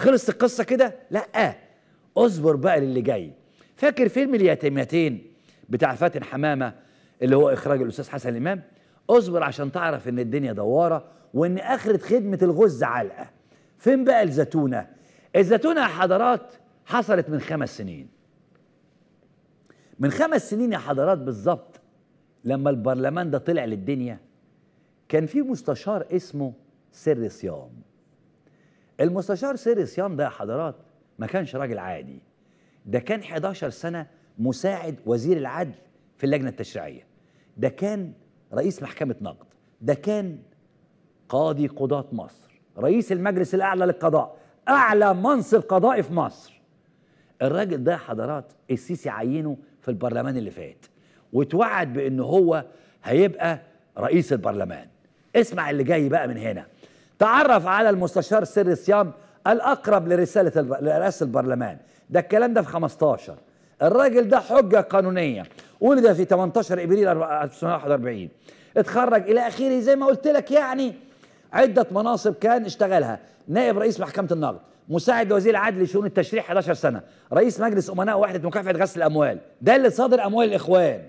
خلصت القصه كده لا اصبر بقى للي جاي فاكر فيلم اليتيمتين بتاع فاتن حمامه اللي هو اخراج الاستاذ حسن الإمام اصبر عشان تعرف ان الدنيا دواره وان اخره خدمه الغز علقه فين بقى الزتونه الزتونه يا حضرات حصلت من خمس سنين من خمس سنين يا حضرات بالظبط لما البرلمان ده طلع للدنيا كان في مستشار اسمه سر صيام المستشار سيري صيام ده يا حضرات ما كانش راجل عادي ده كان 11 سنة مساعد وزير العدل في اللجنة التشريعية ده كان رئيس محكمة نقد ده كان قاضي قضاة مصر رئيس المجلس الأعلى للقضاء أعلى منصب قضائي في مصر الراجل ده حضرات السيسي عينه في البرلمان اللي فات واتوعد بأنه هو هيبقى رئيس البرلمان اسمع اللي جاي بقى من هنا تعرف على المستشار سري صيام الأقرب لرسالة لرئاسة البرلمان ده الكلام ده في 15 الراجل ده حجة قانونية ولد في 18 إبريل 1941 اتخرج إلى آخره زي ما قلت لك يعني عدة مناصب كان اشتغلها نائب رئيس محكمة النقد مساعد وزير عدل شؤون التشريع 11 سنة رئيس مجلس أمناء وحدة مكافحة غسل الأموال ده اللي صادر أموال الإخوان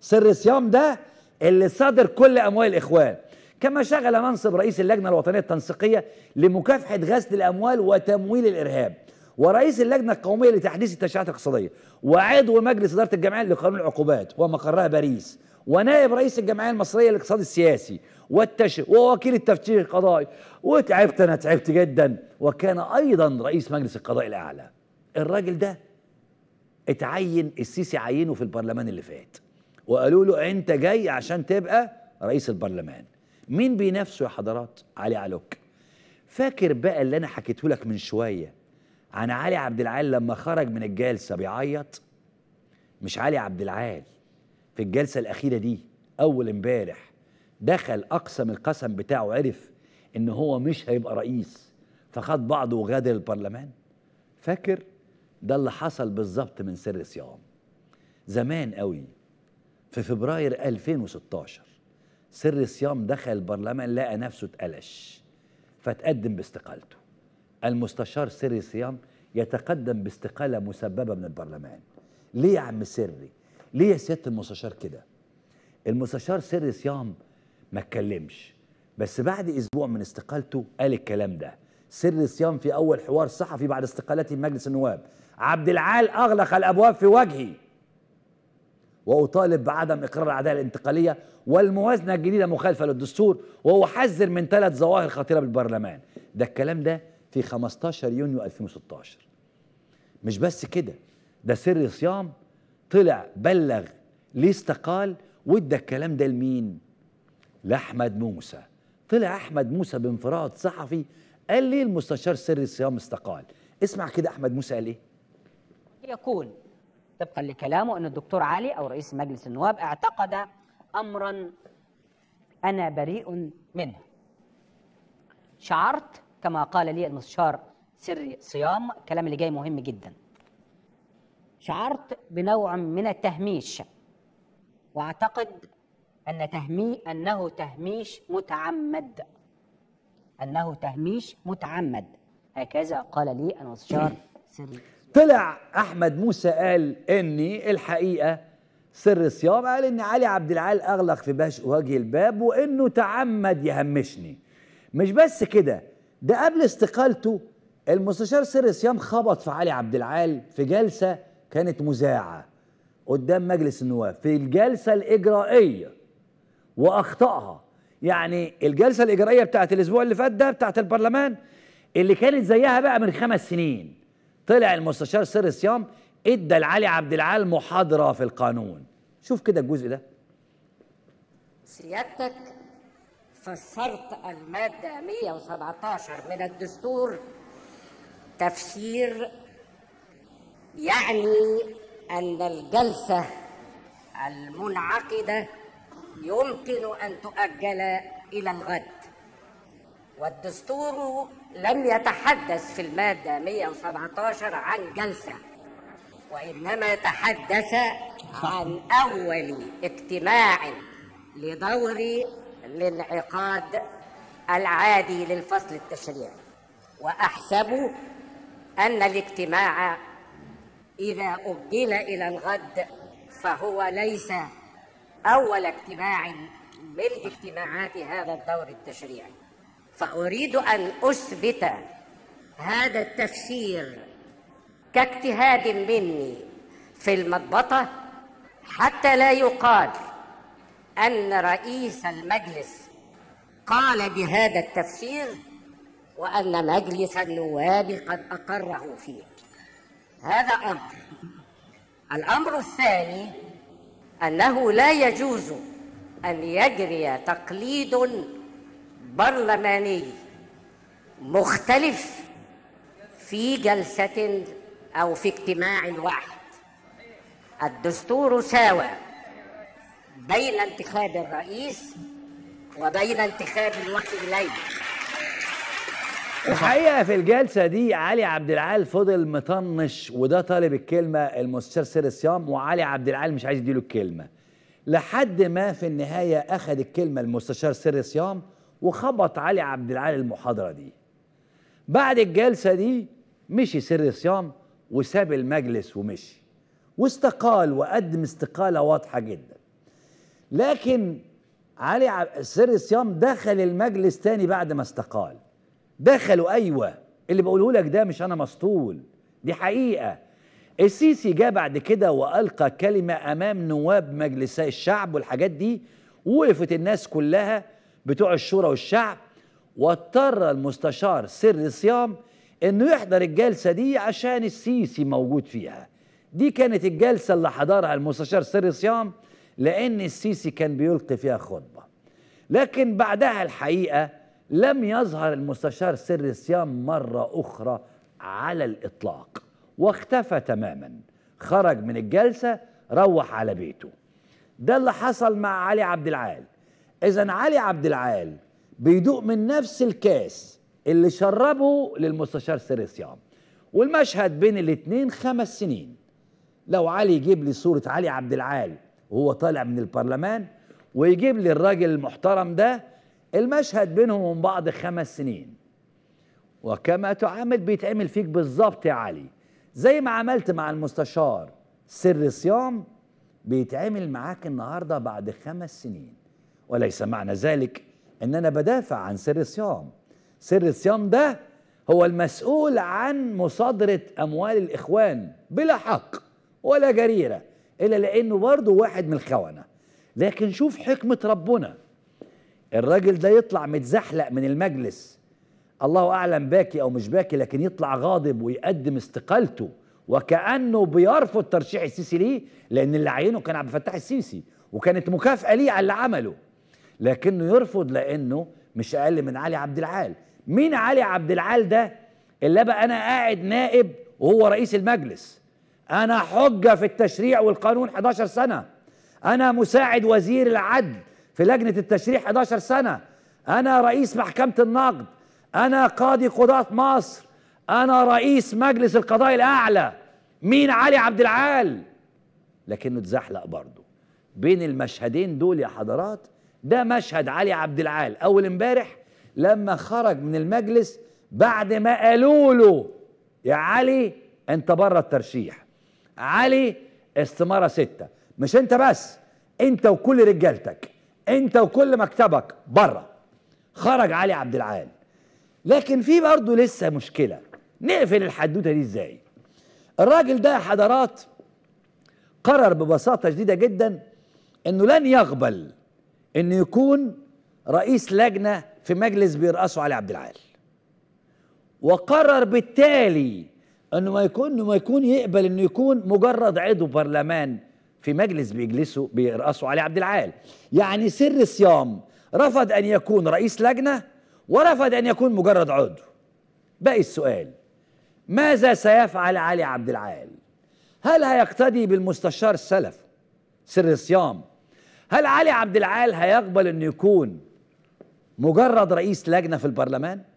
سر صيام ده اللي صادر كل أموال الإخوان كما شغل منصب رئيس اللجنة الوطنية التنسيقية لمكافحة غسل الأموال وتمويل الإرهاب ورئيس اللجنة القومية لتحديث التشريعات الاقتصادية وعضو مجلس إدارة الجمعية لقانون العقوبات ومقرها باريس ونائب رئيس الجمعيه المصريه للاقتصاد السياسي والتش ووكيل التفتيش القضائي وتعبت انا تعبت جدا وكان ايضا رئيس مجلس القضاء الاعلى الراجل ده اتعين السيسي عينه في البرلمان اللي فات وقالوا له انت جاي عشان تبقى رئيس البرلمان مين بينافسه يا حضرات علي علوك فاكر بقى اللي انا حكيته لك من شويه عن علي عبد العال لما خرج من الجلسه بيعيط مش علي عبد العال في الجلسه الاخيره دي اول امبارح دخل اقسم القسم بتاعه عرف ان هو مش هيبقى رئيس فخد بعضه وغادر البرلمان فاكر ده اللي حصل بالظبط من سر صيام زمان قوي في فبراير 2016 سر صيام دخل البرلمان لقى نفسه اتقلش فتقدم باستقالته المستشار سر صيام يتقدم باستقالة مسببة من البرلمان ليه يا عم سري ليه يا سيادة المستشار كده المستشار سر صيام ما اتكلمش بس بعد اسبوع من استقالته قال الكلام ده سر صيام في اول حوار صحفي بعد استقالته من مجلس النواب عبد العال اغلق الابواب في وجهي وأطالب بعدم إقرار العدالة الانتقالية والموازنة الجديدة مخالفة للدستور واحذر من ثلاث ظواهر خطيرة بالبرلمان ده الكلام ده في 15 يونيو 2016 مش بس كده ده سر صيام طلع بلغ ليه استقال وادى الكلام ده لمين لأحمد موسى طلع أحمد موسى بانفراد صحفي قال ليه المستشار سر صيام استقال اسمع كده أحمد موسى قال إيه يقول طبقا لكلامه أن الدكتور علي أو رئيس مجلس النواب اعتقد أمرا أنا بريء منه شعرت كما قال لي المستشار سري صيام الكلام اللي جاي مهم جدا شعرت بنوع من التهميش واعتقد ان تهمي انه تهميش متعمد انه تهميش متعمد هكذا قال لي المستشار سري طلع احمد موسى قال اني الحقيقه سر الصيام قال ان علي عبد العال اغلق في باش وجه الباب وانه تعمد يهمشني مش بس كده ده قبل استقالته المستشار سر الصيام خبط في علي عبد العال في جلسه كانت مذاعه قدام مجلس النواب في الجلسه الاجرائيه واخطاها يعني الجلسه الاجرائيه بتاعت الاسبوع اللي فات ده بتاعت البرلمان اللي كانت زيها بقى من خمس سنين طلع المستشار سر الصيام ادى لعلي عبد العال محاضره في القانون شوف كده الجزء ده سيادتك فسرت الماده 117 من الدستور تفسير يعني ان الجلسه المنعقده يمكن ان تؤجل الى الغد والدستور لم يتحدث في المادة 117 عن جلسة وإنما تحدث عن أول اجتماع لدور الانعقاد العادي للفصل التشريعي وأحسب أن الاجتماع إذا أجل إلى الغد فهو ليس أول اجتماع من اجتماعات هذا الدور التشريعي فأريد أن أثبت هذا التفسير كاجتهاد مني في المضبطة حتى لا يقال أن رئيس المجلس قال بهذا التفسير وأن مجلس النواب قد أقره فيه هذا أمر الأمر الثاني أنه لا يجوز أن يجري تقليد برلماني مختلف في جلسة أو في اجتماع واحد الدستور ساوى بين انتخاب الرئيس وبين انتخاب الوكيل إليه الحقيقه في الجلسه دي علي عبد العال فضل مطنش وده طالب الكلمه المستشار سير الصيام وعلي عبد العال مش عايز يديله الكلمه لحد ما في النهايه اخذ الكلمه المستشار سير الصيام وخبط علي عبد العال المحاضره دي بعد الجلسه دي مشي سر صيام وساب المجلس ومشي واستقال وقدم استقاله واضحه جدا لكن علي سر صيام دخل المجلس تاني بعد ما استقال دخلوا ايوه اللي بقوله لك ده مش انا مسطول دي حقيقه السيسي جاء بعد كده والقى كلمه امام نواب مجلسي الشعب والحاجات دي وقفت الناس كلها بتوع الشورى والشعب واضطر المستشار سر صيام انه يحضر الجلسه دي عشان السيسي موجود فيها دي كانت الجلسه اللي حضرها المستشار سر صيام لان السيسي كان بيلقي فيها خطبه لكن بعدها الحقيقه لم يظهر المستشار سر صيام مره اخرى على الاطلاق واختفى تماما خرج من الجلسه روح على بيته ده اللي حصل مع علي عبد العال اذا علي عبد العال بيدوق من نفس الكاس اللي شربه للمستشار صيام والمشهد بين الاثنين خمس سنين لو علي يجيب لي صوره علي عبد العال وهو طالع من البرلمان ويجيب لي الراجل المحترم ده المشهد بينهم وبين بعض خمس سنين وكما تعامل بيتعمل فيك بالظبط يا علي زي ما عملت مع المستشار سر صيام بيتعمل معاك النهارده بعد خمس سنين وليس معنى ذلك ان انا بدافع عن سر الصيام سر الصيام ده هو المسؤول عن مصادرة اموال الاخوان بلا حق ولا جريرة الا لانه برضه واحد من الخونة لكن شوف حكمة ربنا الراجل ده يطلع متزحلق من المجلس الله اعلم باكي او مش باكي لكن يطلع غاضب ويقدم استقالته وكانه بيرفض ترشيح السيسي ليه لان اللي عينه كان عبد الفتاح السيسي وكانت مكافاه ليه على اللي عمله لكنه يرفض لانه مش اقل من علي عبد العال مين علي عبد العال ده اللي بقى انا قاعد نائب وهو رئيس المجلس انا حجه في التشريع والقانون 11 سنه انا مساعد وزير العدل في لجنه التشريع 11 سنه انا رئيس محكمه النقد انا قاضي قضاه مصر انا رئيس مجلس القضاء الاعلى مين علي عبد العال لكنه اتزحلق برضه بين المشهدين دول يا حضرات ده مشهد علي عبد العال اول امبارح لما خرج من المجلس بعد ما قالوا له يا علي انت بره الترشيح علي استماره سته مش انت بس انت وكل رجالتك انت وكل مكتبك بره خرج علي عبد العال لكن في برضه لسه مشكله نقفل الحدوته دي ازاي الراجل ده حضرات قرر ببساطه شديده جدا انه لن يقبل انه يكون رئيس لجنه في مجلس بيرأسه علي عبد العال وقرر بالتالي انه ما يكون انه ما يكون يقبل انه يكون مجرد عضو برلمان في مجلس بيجلسه بيرأسه علي عبد العال يعني سر صيام رفض ان يكون رئيس لجنه ورفض ان يكون مجرد عضو باقي السؤال ماذا سيفعل علي عبد العال هل هيقتدي بالمستشار السلف سر صيام هل علي عبد العال هيقبل انه يكون مجرد رئيس لجنه في البرلمان